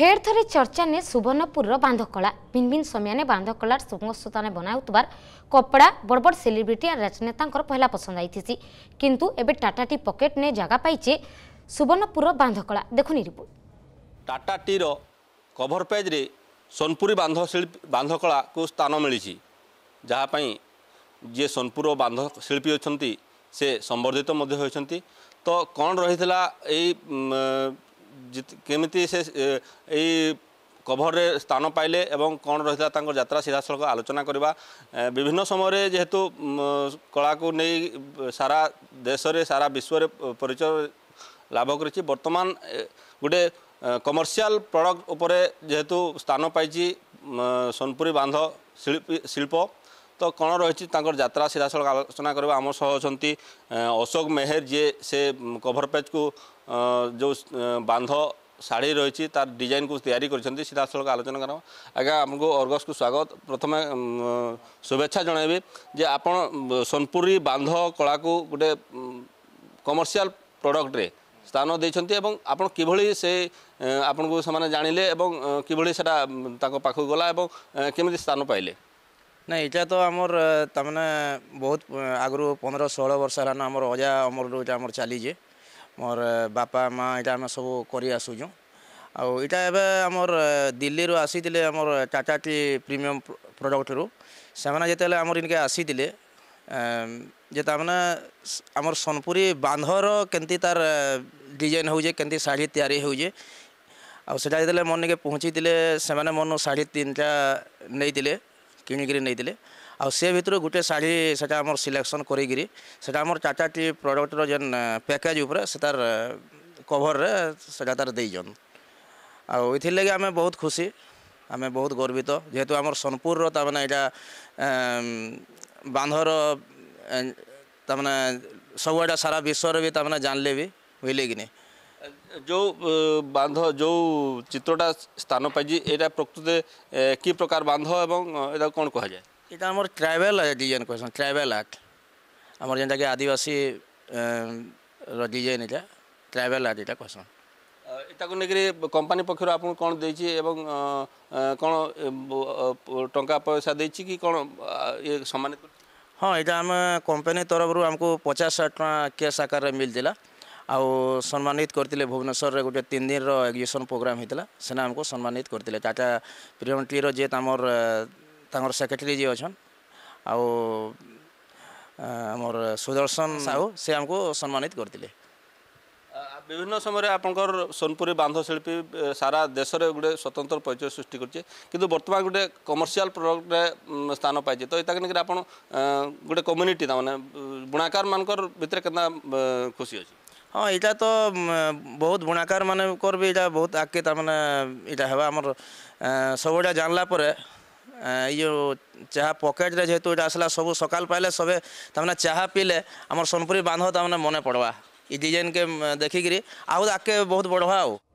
ফের থরে চর্চা নে সুবর্ণপুরর বাঁধকলা ভিনভিন সমিয়ানে বাঁধকলার সমস্যতানে বনাউতবার কপড়া বড়বড় সেলিব্রিটি আর রাজনেতাঙ্কর পহলা পছন্দ আইতিছি কিন্তু এবে টাটাটি পকেট নে জায়গা পাইছে সুবর্ণপুরর বাঁধকলা দেখুনি রিপোর্ট টাটাটির কভর পেজরে সোনপুরী বাঁধ শিল্পী বাঁধকলাকে স্থান মিলিছি যাহাপাই যে সোনপুর বাঁধ শিল্পী অনেক সে সম্বর্ধিত মধ্যে হয়েছেন তো କ'ଣ ରହିଥିଲା ଏଇ କେମିତି ସେ ଏଇ কভরে স্থান পাইলে এবং কোণ রয়েছে তাঁর যাত্রা সিধাসলখ আলোচনা করা বিভিন্ন সময় যেহেতু কলাকু নেই সারা দেশে সারা বিশ্বরে পরিচয় লাভ করেছি বর্তমান গোটে কমর্সিয়াল প্রডক্ট উপরে যেহেতু স্থান পাইছি সোনপুরী বাঁধ শিল্পী শিল্প ତ କ'ଣ ରହିଛି ତାଙ୍କର ଯାତ୍ରା ସିଧାସଳଖ ଆଲୋଚନା କରିବା ଆମ ସହ ଅଛନ୍ତି ଅଶୋକ ମେହେର ଯିଏ ସେ କଭର ପେଜ୍କୁ ଯେଉଁ ବାନ୍ଧ ଶାଢ଼ୀ ରହିଛି ତାର ଡିଜାଇନ୍କୁ ତିଆରି କରିଛନ୍ତି ସିଧାସଳଖ ଆଲୋଚନା କରିବା ଆଜ୍ଞା ଆମକୁ ଅର୍ଗସକୁ ସ୍ୱାଗତ ପ୍ରଥମେ ଶୁଭେଚ୍ଛା ଜଣାଇବି ଯେ ଆପଣ ସୋନପୁରୀ ବାନ୍ଧ କଳାକୁ ଗୋଟେ କମର୍ସିଆଲ ପ୍ରଡ଼କ୍ଟରେ ସ୍ଥାନ ଦେଇଛନ୍ତି ଏବଂ ଆପଣ କିଭଳି ସେ ଆପଣଙ୍କୁ ସେମାନେ ଜାଣିଲେ ଏବଂ କିଭଳି ସେଟା ତାଙ୍କ ପାଖକୁ ଗଲା ଏବଂ କେମିତି ସ୍ଥାନ ପାଇଲେ ନା ଏଇଟା ତ ଆମର ତାମାନେ ବହୁତ ଆଗରୁ ପନ୍ଦର ଷୋହଳ ବର୍ଷ ହେଲାନ ଆମର ଅଜା ଅମରରୁ ଏଇଟା ଆମର ଚାଲିଛେ ମୋର ବାପା ମା ଏଇଟା ଆମେ ସବୁ କରି ଆସୁଛୁ ଆଉ ଏଇଟା ଏବେ ଆମର ଦିଲ୍ଲୀରୁ ଆସିଥିଲେ ଆମର ଟାଟା ଟି ପ୍ରିମିୟମ୍ ପ୍ରଡ଼କ୍ଟରୁ ସେମାନେ ଯେତେବେଳେ ଆମର ଇନକେ ଆସିଥିଲେ ଯେ ତାମାନେ ଆମର ସୋନପୁରୀ ବାନ୍ଧର କେମିତି ତାର ଡିଜାଇନ୍ ହେଉଛେ କେମିତି ଶାଢ଼ୀ ତିଆରି ହେଉଛେ ଆଉ ସେଟା ଯେତେବେଳେ ମନିକେ ପହଞ୍ଚିଥିଲେ ସେମାନେ ମନୁ ଶାଢ଼ୀ ତିନିଟା ନେଇଥିଲେ କିଣିକିରି ନେଇଥିଲେ ଆଉ ସେ ଭିତରୁ ଗୋଟେ ଶାଢ଼ୀ ସେଟା ଆମର ସିଲେକ୍ସନ୍ କରିକିରି ସେଟା ଆମର ଚାରିଟାଟି ପ୍ରଡ଼କ୍ଟର ଯେନ୍ ପ୍ୟାକେଜ୍ ଉପରେ ସେ ତାର କଭର୍ରେ ସେଟା ତାର ଦେଇଛନ୍ ଆଉ ଏଥିର୍ଲାଗି ଆମେ ବହୁତ ଖୁସି ଆମେ ବହୁତ ଗର୍ବିତ ଯେହେତୁ ଆମର ସୋନପୁରର ତାମାନେ ଏଇଟା ବାନ୍ଧର ତାମାନେ ସବୁଆଡ଼େ ସାରା ବିଶ୍ୱରେ ବି ତାମାନେ ଜାଣିଲେ ବି ବୁଝିଲେ କି ନାହିଁ ଯେଉଁ ବାନ୍ଧ ଯେଉଁ ଚିତ୍ରଟା ସ୍ଥାନ ପାଇଛି ଏଇଟା ପ୍ରକୃତରେ କି ପ୍ରକାର ବାନ୍ଧ ଏବଂ ଏଇଟାକୁ କ'ଣ କୁହାଯାଏ ଏଇଟା ଆମର ଟ୍ରାଇବାଲ ଡିଜାଇନ୍ କହୁଛନ୍ତି ଟ୍ରାଇବାଲ ଆର୍ଟ ଆମର ଯେନ୍ତାକି ଆଦିବାସୀ ର ଡିଜାଇନ୍ ଏଇଟା ଟ୍ରାଇବାଲ ଆର୍ଟ ଏଇଟା କହୁସନ୍ ଏଟାକୁ ନେଇକରି କମ୍ପାନୀ ପକ୍ଷରୁ ଆପଣ କ'ଣ ଦେଇଛି ଏବଂ କ'ଣ ଟଙ୍କା ପଇସା ଦେଇଛି କି କ'ଣ ଇଏ ସମ୍ମାନିତ ହଁ ଏଇଟା ଆମେ କମ୍ପାନୀ ତରଫରୁ ଆମକୁ ପଚାଶ ହଜାର ଟଙ୍କା କ୍ୟାସ୍ ଆକାରରେ ମିଳିଥିଲା ଆଉ ସମ୍ମାନିତ କରିଥିଲେ ଭୁବନେଶ୍ୱରରେ ଗୋଟେ ତିନି ଦିନର ଏକ୍ଜିବିସନ୍ ପ୍ରୋଗ୍ରାମ୍ ହେଇଥିଲା ସେନା ଆମକୁ ସମ୍ମାନିତ କରିଥିଲେ ଟାଟା ପ୍ରିୟମଟ୍ଲିର ଯିଏ ଆମର ତାଙ୍କର ସେକ୍ରେଟେରୀ ଯିଏ ଅଛନ୍ ଆଉ ଆମର ସୁଦର୍ଶନ ସାହୁ ସେ ଆମକୁ ସମ୍ମାନିତ କରିଥିଲେ বিভিন্ন সময় আপনার সোনপুরী বান্ধশিল্পী সারা দেশের গোটে স্বতন্ত্র পরিচয় সৃষ্টি করছে কিন্তু বর্তমান গোটে কমর্সিয়াল প্রডক্টে স্থান পাইছে তো এটা আপনার গোটে কমিউনিটি তার মানে বুণাকার মানকর ভিতরে কেনা খুশি অছে ହଁ ଏଇଟା ତ ବହୁତ ବୁଣାକାର ମାନେ କର୍ବେ ଏଇଟା ବହୁତ ଆଗକେ ତାମାନେ ଏଇଟା ହେବା ଆମର ସବୁଟା ଜାଣିଲା ପରେ ଏଇ ଯେଉଁ ଚାହା ପକେଟ୍ରେ ଯେହେତୁ ଏଇଟା ଆସିଲା ସବୁ ସକାଳ ପାଇଲେ ସବେ ତାମାନେ ଚାହା ପିଇଲେ ଆମର ସୋନପୁରୀ ବାନ୍ଧ ତାମାନେ ମନେ ପଡ଼ବା ଏଇ ଡିଜାଇନ୍କେ ଦେଖିକିରି ଆଉ ଆଗକେ ବହୁତ ବଢ଼ବା ଆଉ